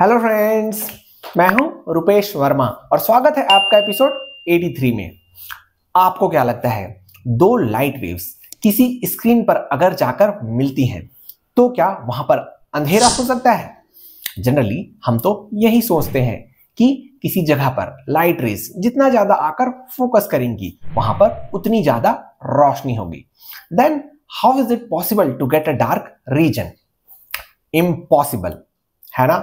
hello friends मैं हूं रुपेश वर्मा और स्वागत है आपका एपिसोड 83 में आपको क्या लगता है दो लाइट वेव्स किसी स्क्रीन पर अगर जाकर मिलती हैं तो क्या वहां पर अंधेरा हो सकता है जनरली हम तो यही सोचते हैं कि किसी जगह पर लाइट रेस जितना ज्यादा आकर फोकस करेंगी वहां पर उतनी ज्यादा रोशनी होगी then how is it possible to get a dark region impossible है ना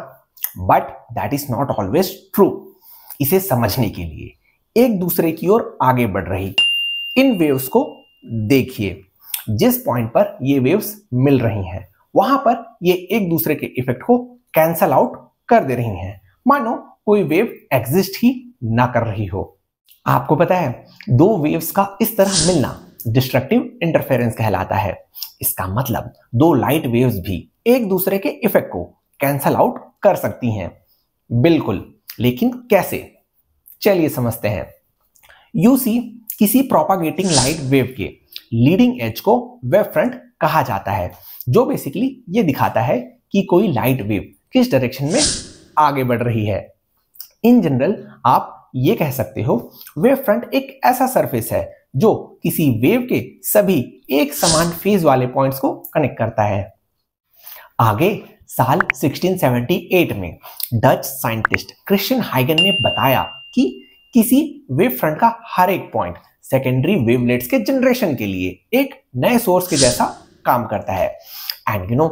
but that is not always true इसे समझने के लिए एक दूसरे की ओर आगे बढ़ रही इन वेव्स को देखिए जिस पॉइंट पर ये वेव्स मिल रही हैं वहां पर ये एक दूसरे के इफेक्ट को कैंसल आउट कर दे रही हैं मानो कोई वेव एग्जिस्ट ही ना कर रही हो आपको पता है दो वेव्स का इस तरह मिलना डिस्ट्रक्टिव इंटरफेरेंस कहलाता है इसका मतलब दो लाइट वेव्स भी एक दूसरे के इफेक्ट को कैंसल आउट कर सकती हैं बिल्कुल लेकिन कैसे चलिए समझते हैं यूसी किसी प्रोपागेटिंग लाइट वेव के लीडिंग एज को वेब फ्रंट कहा जाता है जो बेसिकली ये दिखाता है कि कोई लाइट वेव किस डायरेक्शन में आगे बढ़ रही है इन जनरल आप ये कह सकते हो वेव फ्रंट एक ऐसा सरफेस है जो किसी वेव के सभी एक समान फेज वाले पॉइंट्स को कनेक्ट करता है आगे साल 1678 में डच साइंटिस्ट क्रिश्चियन हाइगन ने बताया कि किसी वेव फ्रंट का हर एक पॉइंट सेकेंडरी वेवलेट्स के जनरेशन के लिए एक नए सोर्स के जैसा काम करता है एंड यू नो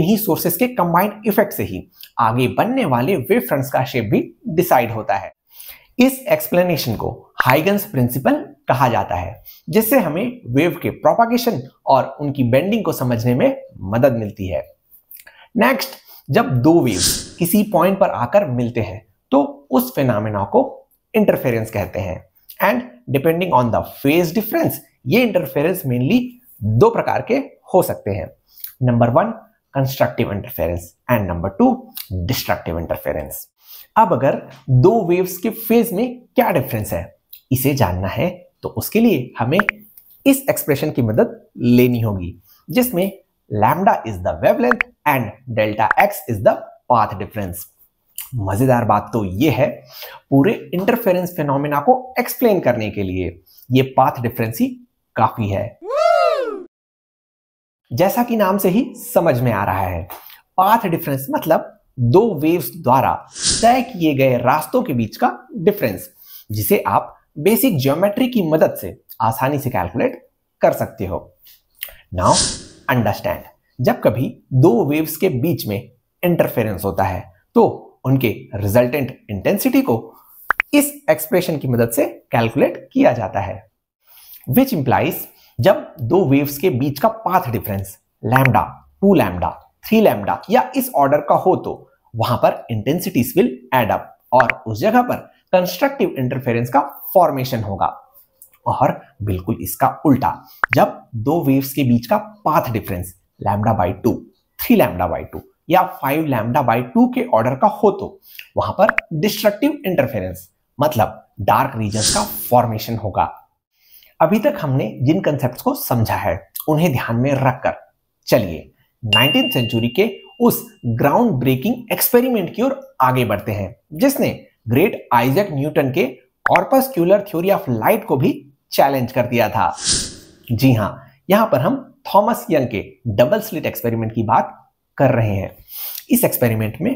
इन्हीं सोर्सेस के कंबाइंड इफेक्ट से ही आगे बनने वाले वेव फ्रंट्स का शेप भी डिसाइड होता है इस एक्सप्लेनेशन को हाइगन्स प्रिंसिपल कहा जाता है जिससे हमें वेव के प्रोपागेशन और उनकी बेंडिंग को समझने में मदद मिलती है नेक्स्ट जब दो वेव किसी पॉइंट पर आकर मिलते हैं तो उस फिनोमिना को इंटरफेरेंस कहते हैं and depending on the phase difference ये इंटरफेरेंस मेनली दो प्रकार के हो सकते हैं number one constructive interference and number two destructive interference अब अगर दो वेव्स के फेज में क्या डिफरेंस है इसे जानना है तो उसके लिए हमें इस एक्सप्रेशन की मदद लेनी होगी जिसमें lambda is the wavelength and delta x is the path difference मजेदार बात तो ये है पूरे इंटरफेरेंस फेनोमेना को एक्सप्लेन करने के लिए ये पाथ डिफरेंस ही काफी है जैसा कि नाम से ही समझ में आ रहा है पाथ डिफरेंस मतलब दो वेव्स द्वारा तय किए गए रास्तों के बीच का डिफरेंस जिसे आप बेसिक ज्योमेट्री की मदद से आसानी से कैलकुलेट कर सकते हो नाउ अंडरस्टैंड जब कभी दो वेव्स के बीच में इंटरफेरेंस होता है तो उनके रिजल्टेंट इंटेंसिटी को इस एक्सप्रेशन की मदद से कैलकुलेट किया जाता है विच इंप्लाइज जब दो वेव्स के बीच का path difference lambda two lambda three lambda या इस ऑर्डर का हो तो वहां पर इंटेंसिटीज विल एड अप और उस जगह पर कंस्ट्रक्टिव इंटरफेरेंस का फॉर्मेशन होगा और बिल्कुल इसका उल्टा जब दो वेव्स के बीच का path difference lambda by two three lambda by two या फाइव लैमडा बाई टू के ऑर्डर का हो तो वहां पर डिस्ट्रक्टिव इंटरफेरेंस मतलब डार्क रीजन का फॉर्मेशन होगा अभी तक हमने जिन कंसेप्ट को समझा है उन्हें ध्यान में रखकर चलिए नाइनटीन सेंचुरी के उस ग्राउंड ब्रेकिंग एक्सपेरिमेंट की ओर आगे बढ़ते हैं जिसने ग्रेट आइजक न्यूटन के कॉर्पस्क्यूलर थ्योरी ऑफ लाइट को भी चैलेंज कर दिया था जी हां यहां पर हम थॉमस यंग के डबल स्लिट एक्सपेरिमेंट की बात कर रहे हैं इस एक्सपेरिमेंट में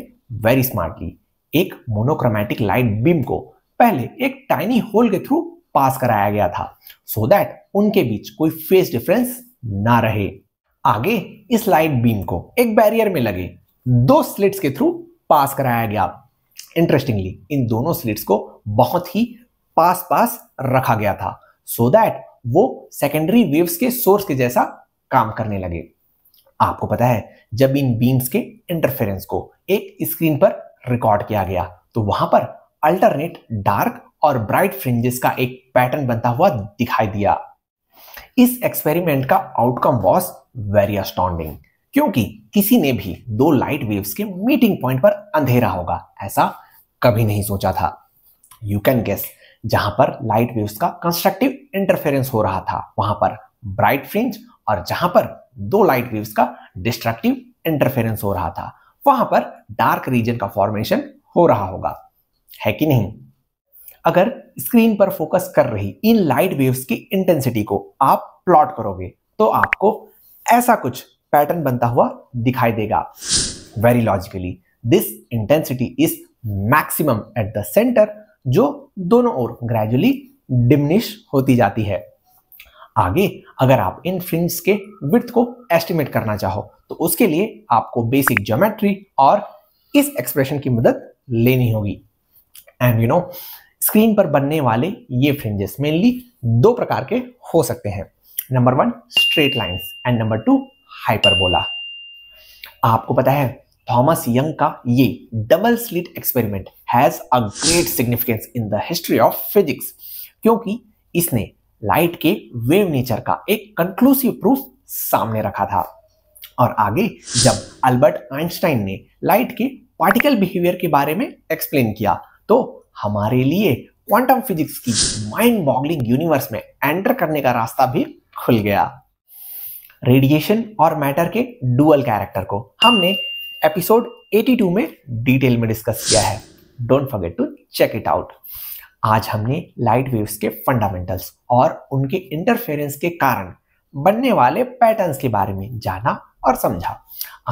वेरी स्मार्टली एक मोनोक्रोमैटिक लाइट बीम को पहले एक टाइनी होल के थ्रू पास कराया गया था सो so दैट उनके बीच कोई फेस डिफरेंस ना रहे आगे इस लाइट बीम को एक बैरियर में लगे दो स्लिट्स के थ्रू पास कराया गया इंटरेस्टिंगली इन दोनों स्लिट्स को बहुत ही पास पास रखा गया था सो दैट वो सेकेंडरी वेव्स के सोर्स के जैसा काम करने लगे आपको पता है जब इन बीम्स के इंटरफेरेंस को एक स्क्रीन पर रिकॉर्ड किया गया तो वहां पर अल्टरनेट डार्क और ब्राइट फ्रिंजेस का एक पैटर्न बनता हुआ दिखाई दिया इस एक्सपेरिमेंट का आउटकम वॉज वेरी अस्टॉन्डिंग क्योंकि किसी ने भी दो लाइट वेव्स के मीटिंग पॉइंट पर अंधेरा होगा ऐसा कभी नहीं सोचा था यू कैन गेस जहां पर लाइट वेव्स का कंस्ट्रक्टिव इंटरफेरेंस हो रहा था वहां पर ब्राइट फ्रिंज और जहां पर दो लाइट वेव्स का डिस्ट्रक्टिव इंटरफेरेंस हो रहा था वहां पर डार्क रीजन का फॉर्मेशन हो रहा होगा है कि नहीं अगर स्क्रीन पर फोकस कर रही इन लाइट वेव्स की इंटेंसिटी को आप प्लॉट करोगे तो आपको ऐसा कुछ पैटर्न बनता हुआ दिखाई देगा very logically this intensity is maximum at the centre जो दोनों ओर ग्रेजुअली डिमिनिश होती जाती है आगे अगर आप इन फ्रिंज के विथ को एस्टिमेट करना चाहो तो उसके लिए आपको बेसिक ज्योमेट्री और इस एक्सप्रेशन की मदद लेनी होगी एंड यू नो स्क्रीन पर बनने वाले ये फ्रिंजेस मेनली दो प्रकार के हो सकते हैं number one straight lines and number two hyperbola आपको पता है थॉमस यंग का ये double slit experiment has a great significance in the history of physics क्योंकि इसने लाइट के वेव नेचर का एक कंक्लूसिव प्रूफ सामने रखा था और आगे जब अल्बर्ट आइंस्टाइन ने लाइट के पार्टिकल बिहेवियर के बारे में एक्सप्लेन किया तो हमारे लिए क्वांटम फिजिक्स की माइंड बॉगलिंग यूनिवर्स में एंटर करने का रास्ता भी खुल गया रेडिएशन और मैटर के डुअल कैरेक्टर को हमने एपिसोड 82 में डिटेल में डिस्कस किया है don't forget to check it out आज हमने लाइट वेव्स के फंडामेंटल्स और उनके इंटरफेरेंस के कारण बनने वाले पैटर्न्स के बारे में जाना और समझा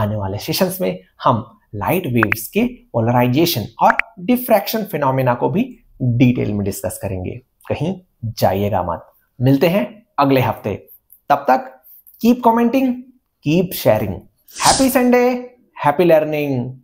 आने वाले सेशंस में हम लाइट वेव्स के पोलराइजेशन और डिफ्रैक्शन फिनोमेना को भी डिटेल में डिस्कस करेंगे कहीं जाइएगा मत मिलते हैं अगले हफ्ते तब तक keep commenting keep sharing happy Sunday happy learning